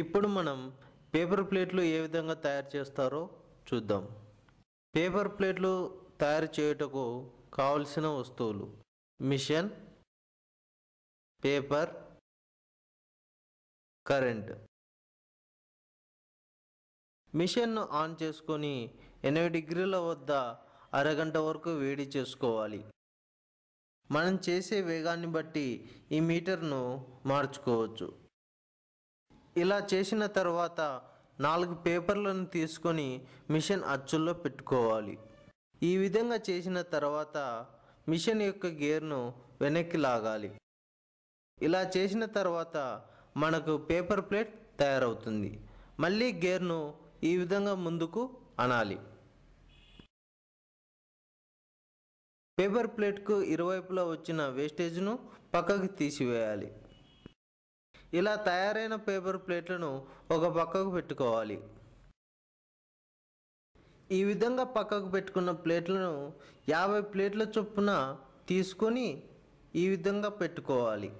ఇప్పుడు మనం పేపర్ ప్లేట్లు ఏ విధంగా తయారు చేస్తారో చూద్దాం పేపర్ ప్లేట్లు తయారు చేయుటకు కావలసిన వస్తువులు మిషన్ పేపర్ కరెంట్ మిషన్ను ఆన్ చేసుకొని ఎనభై డిగ్రీల వద్ద అరగంట వరకు వేడి చేసుకోవాలి మనం చేసే వేగాన్ని బట్టి ఈ మీటర్ను మార్చుకోవచ్చు ఇలా చేసిన తర్వాత నాలుగు పేపర్లను తీసుకొని మిషన్ అచ్చుల్లో పెట్టుకోవాలి ఈ విధంగా చేసిన తర్వాత మిషన్ యొక్క గేర్ను వెనక్కి లాగాలి ఇలా చేసిన తర్వాత మనకు పేపర్ ప్లేట్ తయారవుతుంది మళ్ళీ గేర్ను ఈ విధంగా ముందుకు అనాలి పేపర్ ప్లేట్కు ఇరువైపులా వచ్చిన వేస్టేజ్ను పక్కకి తీసివేయాలి ఇలా తయారైన పేపర్ ప్లేట్లను ఒక పక్కకు పెట్టుకోవాలి ఈ విధంగా పక్కకు పెట్టుకున్న ప్లేట్లను యాభై ప్లేట్ల చొప్పున తీసుకొని ఈ విధంగా పెట్టుకోవాలి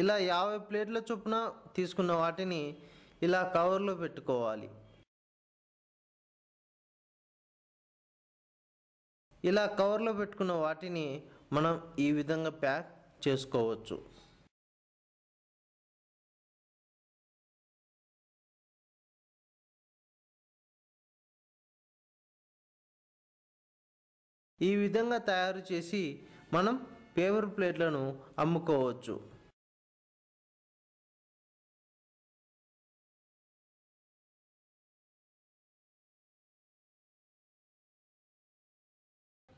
ఇలా యాభై ప్లేట్ల చొప్పున తీసుకున్న వాటిని ఇలా కవర్లో పెట్టుకోవాలి ఇలా కవర్లో పెట్టుకున్న వాటిని మనం ఈ విధంగా ప్యాక్ చేసుకోవచ్చు ఈ విధంగా తయారు చేసి మనం పేపర్ ప్లేట్లను అమ్ముకోవచ్చు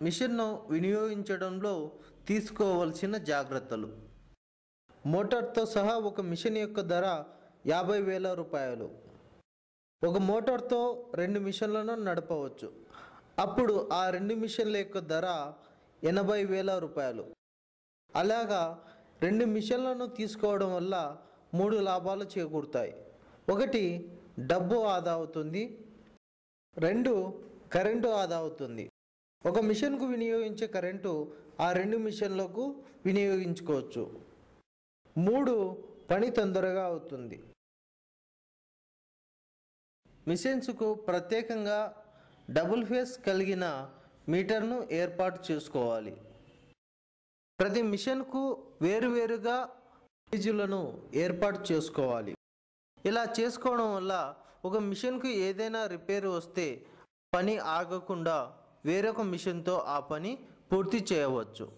మిషన్ను వినియోగించడంలో తీసుకోవలసిన జాగ్రత్తలు మోటార్తో సహా ఒక మిషన్ యొక్క ధర యాభై వేల రూపాయలు ఒక మోటార్తో రెండు మిషన్లను నడపవచ్చు అప్పుడు ఆ రెండు మిషన్ల యొక్క ధర ఎనభై వేల రూపాయలు అలాగా రెండు మిషన్లను తీసుకోవడం వల్ల మూడు లాభాలు చేకూరుతాయి ఒకటి డబ్బు ఆదా అవుతుంది రెండు కరెంటు ఆదా అవుతుంది ఒక మిషన్కు వినియోగించే కరెంటు ఆ రెండు మిషన్లకు వినియోగించుకోవచ్చు మూడు పని తొందరగా అవుతుంది మిషన్స్కు ప్రత్యేకంగా డబుల్ ఫేస్ కలిగిన మీటర్ను ఏర్పాటు చేసుకోవాలి ప్రతి మిషన్కు వేరువేరుగా ఫీజులను ఏర్పాటు చేసుకోవాలి ఇలా చేసుకోవడం వల్ల ఒక మిషన్కు ఏదైనా రిపేర్ వస్తే పని ఆగకుండా వేరొక మిషన్తో ఆ పని పూర్తి చేయవచ్చు